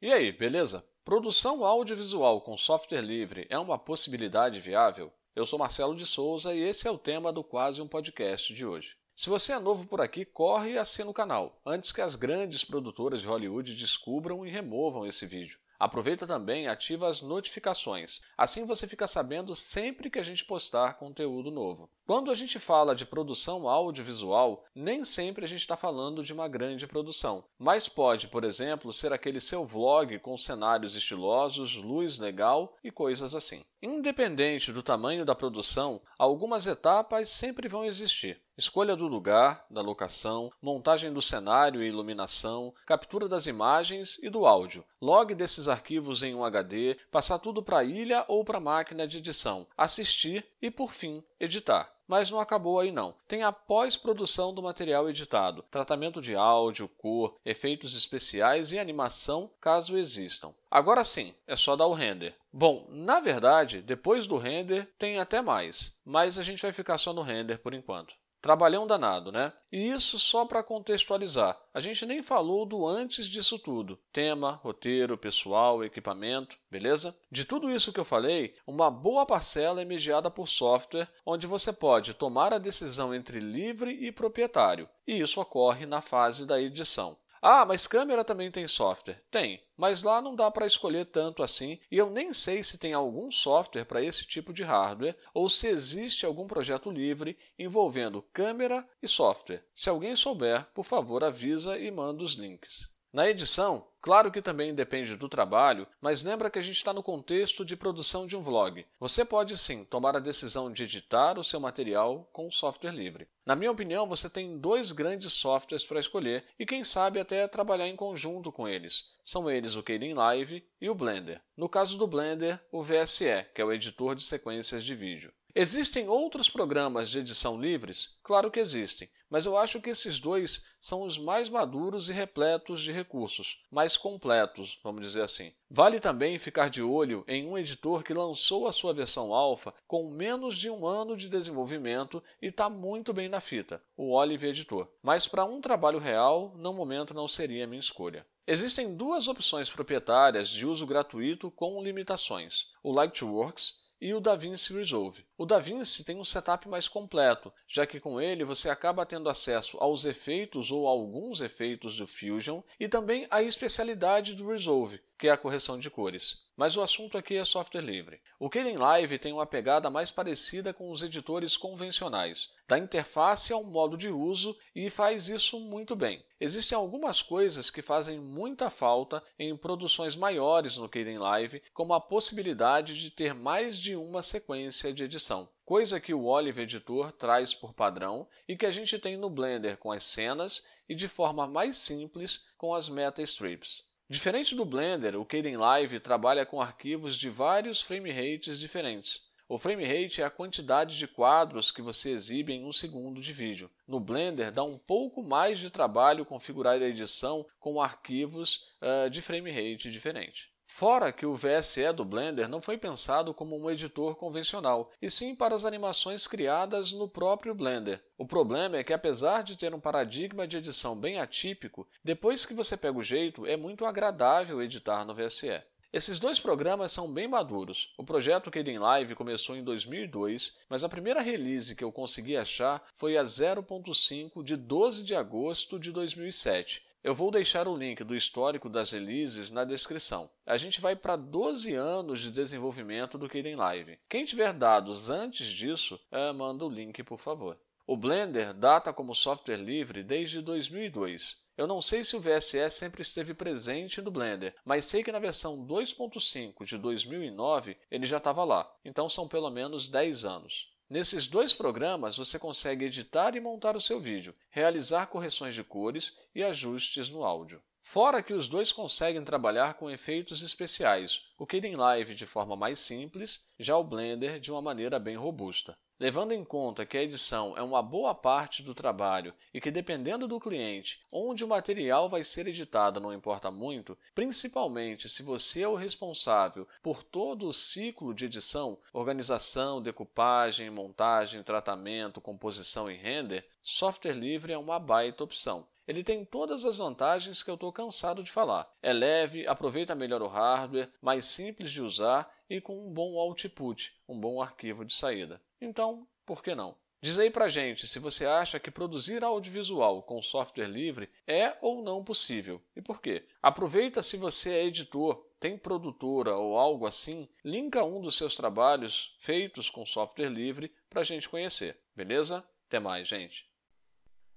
E aí, beleza? Produção audiovisual com software livre é uma possibilidade viável? Eu sou Marcelo de Souza e esse é o tema do Quase um Podcast de hoje. Se você é novo por aqui, corre e assina o canal, antes que as grandes produtoras de Hollywood descubram e removam esse vídeo. Aproveita também e ativa as notificações. Assim você fica sabendo sempre que a gente postar conteúdo novo. Quando a gente fala de produção audiovisual, nem sempre a gente está falando de uma grande produção, mas pode, por exemplo, ser aquele seu vlog com cenários estilosos, luz legal e coisas assim. Independente do tamanho da produção, algumas etapas sempre vão existir. Escolha do lugar, da locação, montagem do cenário e iluminação, captura das imagens e do áudio, log desses arquivos em um HD, passar tudo para a ilha ou para a máquina de edição, assistir e, por fim, editar. Mas não acabou aí não. Tem a pós-produção do material editado, tratamento de áudio, cor, efeitos especiais e animação, caso existam. Agora sim, é só dar o render. Bom, na verdade, depois do render tem até mais, mas a gente vai ficar só no render por enquanto. Trabalhão danado, né? E isso só para contextualizar. A gente nem falou do antes disso tudo: tema, roteiro, pessoal, equipamento, beleza? De tudo isso que eu falei, uma boa parcela é mediada por software, onde você pode tomar a decisão entre livre e proprietário, e isso ocorre na fase da edição. Ah, mas câmera também tem software. Tem, mas lá não dá para escolher tanto assim e eu nem sei se tem algum software para esse tipo de hardware ou se existe algum projeto livre envolvendo câmera e software. Se alguém souber, por favor avisa e manda os links. Na edição, claro que também depende do trabalho, mas lembra que a gente está no contexto de produção de um vlog. Você pode sim tomar a decisão de editar o seu material com um software livre. Na minha opinião, você tem dois grandes softwares para escolher e quem sabe até trabalhar em conjunto com eles. São eles o Kdenlive Live e o Blender. No caso do Blender, o VSE, que é o editor de sequências de vídeo. Existem outros programas de edição livres? Claro que existem, mas eu acho que esses dois são os mais maduros e repletos de recursos, mais completos, vamos dizer assim. Vale também ficar de olho em um editor que lançou a sua versão alfa com menos de um ano de desenvolvimento e está muito bem na fita, o Olive Editor. Mas para um trabalho real, no momento não seria a minha escolha. Existem duas opções proprietárias de uso gratuito com limitações: o Lightworks e o DaVinci Resolve. O DaVinci tem um setup mais completo, já que com ele você acaba tendo acesso aos efeitos ou alguns efeitos do Fusion e também à especialidade do Resolve, que é a correção de cores. Mas o assunto aqui é software livre. O Kdenlive Live tem uma pegada mais parecida com os editores convencionais, da interface ao modo de uso e faz isso muito bem. Existem algumas coisas que fazem muita falta em produções maiores no Kdenlive Live, como a possibilidade de ter mais de uma sequência de edição coisa que o Olive Editor traz por padrão e que a gente tem no Blender com as cenas e de forma mais simples com as meta strips. Diferente do Blender, o Kden Live trabalha com arquivos de vários frame rates diferentes. O frame rate é a quantidade de quadros que você exibe em um segundo de vídeo. No Blender, dá um pouco mais de trabalho configurar a edição com arquivos uh, de frame rate diferente. Fora que o VSE do Blender não foi pensado como um editor convencional, e sim para as animações criadas no próprio Blender. O problema é que, apesar de ter um paradigma de edição bem atípico, depois que você pega o jeito, é muito agradável editar no VSE. Esses dois programas são bem maduros. O projeto Kden Live começou em 2002, mas a primeira release que eu consegui achar foi a 0.5 de 12 de agosto de 2007. Eu vou deixar o link do histórico das releases na descrição. A gente vai para 12 anos de desenvolvimento do Kden Live. Quem tiver dados antes disso, é, manda o link, por favor. O Blender data como software livre desde 2002. Eu não sei se o VSE sempre esteve presente no Blender, mas sei que na versão 2.5 de 2009 ele já estava lá, então são pelo menos 10 anos. Nesses dois programas, você consegue editar e montar o seu vídeo, realizar correções de cores e ajustes no áudio. Fora que os dois conseguem trabalhar com efeitos especiais, o Kirin Live de forma mais simples, já o Blender de uma maneira bem robusta. Levando em conta que a edição é uma boa parte do trabalho e que, dependendo do cliente, onde o material vai ser editado não importa muito, principalmente se você é o responsável por todo o ciclo de edição organização, decupagem, montagem, tratamento, composição e render software livre é uma baita opção. Ele tem todas as vantagens que eu estou cansado de falar. É leve, aproveita melhor o hardware, mais simples de usar e com um bom output, um bom arquivo de saída. Então, por que não? Diz aí pra gente se você acha que produzir audiovisual com software livre é ou não possível e por quê. Aproveita se você é editor, tem produtora ou algo assim, linka um dos seus trabalhos feitos com software livre para a gente conhecer, beleza? Até mais, gente!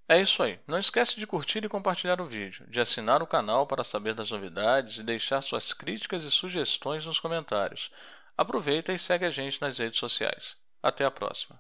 É isso aí. Não esquece de curtir e compartilhar o vídeo, de assinar o canal para saber das novidades e deixar suas críticas e sugestões nos comentários. Aproveita e segue a gente nas redes sociais. Até a próxima.